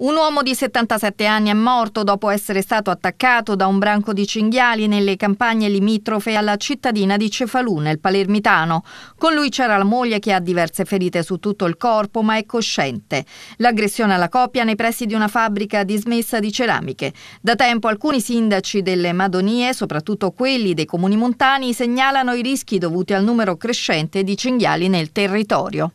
Un uomo di 77 anni è morto dopo essere stato attaccato da un branco di cinghiali nelle campagne limitrofe alla cittadina di Cefalù, nel palermitano. Con lui c'era la moglie che ha diverse ferite su tutto il corpo ma è cosciente. L'aggressione alla coppia nei pressi di una fabbrica dismessa di ceramiche. Da tempo alcuni sindaci delle Madonie, soprattutto quelli dei comuni montani, segnalano i rischi dovuti al numero crescente di cinghiali nel territorio.